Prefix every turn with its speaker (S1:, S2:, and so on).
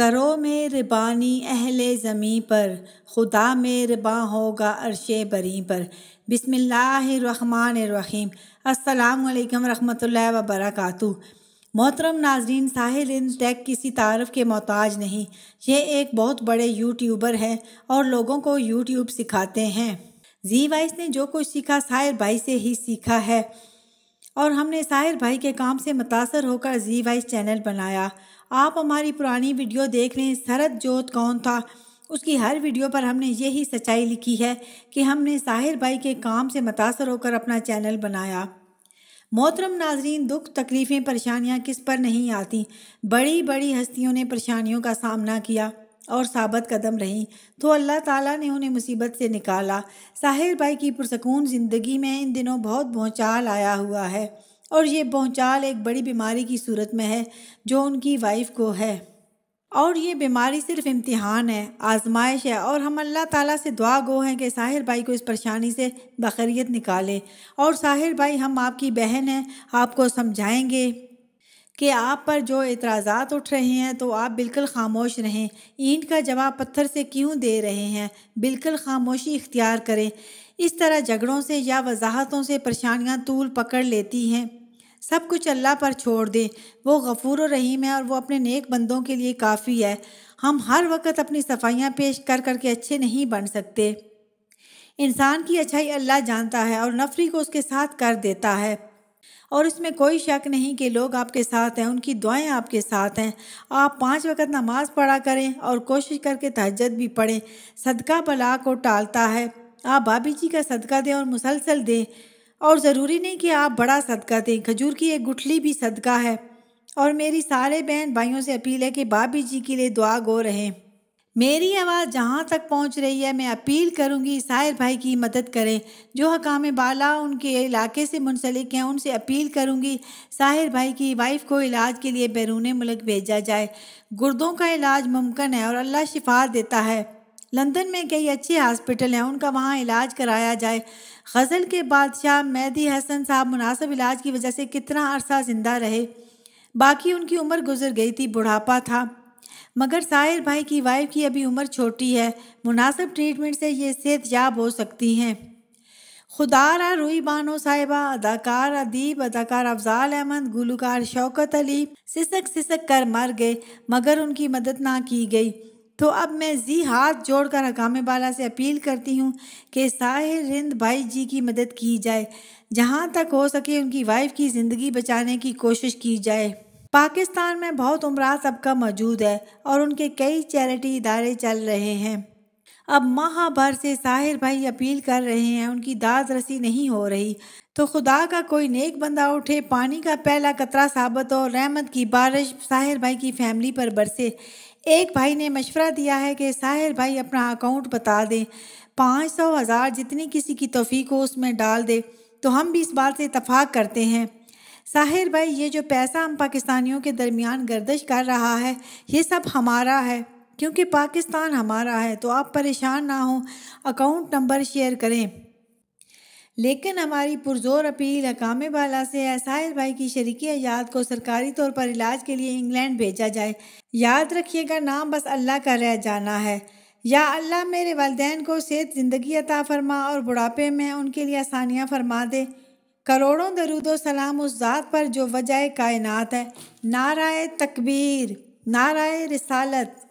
S1: करो बानी अहले ज़मीं पर खुदा बाँ होगा अरश बरी पर बिसमीम अल्लाम वरहमल वबरक मोहतरम नाजरीन साहिल इन टेक किसी तारफ़ के मोहताज नहीं ये एक बहुत बड़े यूट्यूबर हैं और लोगों को यूट्यूब सिखाते हैं जी वाइस ने जो कुछ सीखा साहिर भाई से ही सीखा है और हमने साहिर भाई के काम से मुतासर होकर जी वाइज चैनल बनाया आप हमारी पुरानी वीडियो देख रहे हैं शरद जोत कौन था उसकी हर वीडियो पर हमने यही सच्चाई लिखी है कि हमने साहिर भाई के काम से मुतासर होकर अपना चैनल बनाया मोहतरम नाजरीन दुख तकलीफ़ें परेशानियाँ किस पर नहीं आती बड़ी बड़ी हस्तियों ने परेशानियों का सामना किया और साबत कदम रहीं तो अल्लाह ताला ने उन्हें मुसीबत से निकाला साहिर भाई की पुरसकून ज़िंदगी में इन दिनों बहुत भौचाल आया हुआ है और ये भौचाल एक बड़ी बीमारी की सूरत में है जो उनकी वाइफ को है और ये बीमारी सिर्फ इम्तिहान है आजमाइश है और हम अल्लाह ताला से दुआ गो हैं कि साहिर भाई को इस परेशानी से बकरियत निकालें और साहिर भाई हम आपकी बहन हैं आपको समझाएंगे कि आप पर जो एतराज़ात उठ रहे हैं तो आप बिल्कुल खामोश रहें ईंट का जवाब पत्थर से क्यों दे रहे हैं बिल्कुल खामोशी इख्तियार करें इस तरह झगड़ों से या वजाहतों से परेशानियाँ तूल पकड़ लेती हैं सब कुछ अल्लाह पर छोड़ दें वो गफूर रहीम है और वो अपने नेक बंदों के लिए काफ़ी है हम हर वक्त अपनी सफाइयाँ पेश कर करके अच्छे नहीं बन सकते इंसान की अच्छाई अल्लाह जानता है और नफरी को उसके साथ कर देता है और इसमें कोई शक नहीं कि लोग आपके साथ हैं उनकी दुआएं आपके साथ हैं आप पांच वक्त नमाज पढ़ा करें और कोशिश करके तहजद भी पढ़ें सदका बला को टालता है आप भाभी जी का सदका दें और मुसलसल दें और ज़रूरी नहीं कि आप बड़ा सदका दें खजूर की एक गुठली भी सदका है और मेरी सारे बहन भाइयों से अपील है कि भाभी जी के लिए दुआ गो रहें मेरी आवाज़ जहाँ तक पहुँच रही है मैं अपील करूँगी साहिर भाई की मदद करें जो हकाम बाला उनके इलाके से मुंसलिक हैं उनसे अपील करूँगी साहिर भाई की वाइफ को इलाज के लिए बैरून मुल्क भेजा जाए गुर्दों का इलाज मुमकिन है और अल्लाह शिफा देता है लंदन में कई अच्छे हॉस्पिटल हैं उनका वहाँ इलाज कराया जाए गज़ल के बादशाह मेहदी हसन साहब मुनासब इलाज की वजह से कितना अरसा ज़िंदा रहे बाकी उनकी उम्र गुजर गई थी बुढ़ापा था मगर साहिर भाई की वाइफ की अभी उम्र छोटी है मुनासिब ट्रीटमेंट से ये सेहत याब हो सकती हैं खुदारा रुई बानो साहिबा अदाकार अदीब अदाकार अफजाल अहमद गुलकार शौकत अली सिसक सिसक कर मर गए मगर उनकी मदद ना की गई तो अब मैं जी हाथ जोड़कर हकामे बाला से अपील करती हूँ कि साहिर रिंद भाई जी की मदद की जाए जहाँ तक हो सके उनकी वाइफ की ज़िंदगी बचाने की कोशिश की जाए पाकिस्तान में बहुत उम्रा सबका मौजूद है और उनके कई चैरिटी इदारे चल रहे हैं अब माहभर से साहिर भाई अपील कर रहे हैं उनकी दाद रसी नहीं हो रही तो खुदा का कोई नेक बंदा उठे पानी का पहला कतरा साबित और रहमत की बारिश साहिर भाई की फैमिली पर बरसे एक भाई ने मशवरा दिया है कि साहिर भाई अपना अकाउंट बता दें पाँच सौ हज़ार जितनी किसी की तोफ़ी को उसमें डाल दे तो हम भी इस बात से इतफाक़ करते हैं साहिर भाई ये जो पैसा हम पाकिस्तानियों के दरमियान गर्दश कर रहा है ये सब हमारा है क्योंकि पाकिस्तान हमारा है तो आप परेशान ना हो अकाउंट नंबर शेयर करें लेकिन हमारी पुरजोर अपील अकामे वाला से है साहिर भाई की शरीक याद को सरकारी तौर पर इलाज के लिए इंग्लैंड भेजा जाए याद रखिएगा नाम बस अल्लाह का रह जाना है या अल्लाह मेरे वालदेन को सेहत ज़िंदगी अता फरमा और बुढ़ापे में उनके लिए आसानियाँ फरमा दे करोड़ों दरुदो सलाम उस ज़ात पर जो वजह कायनात है नाराय तकबीर नाराय रिसालत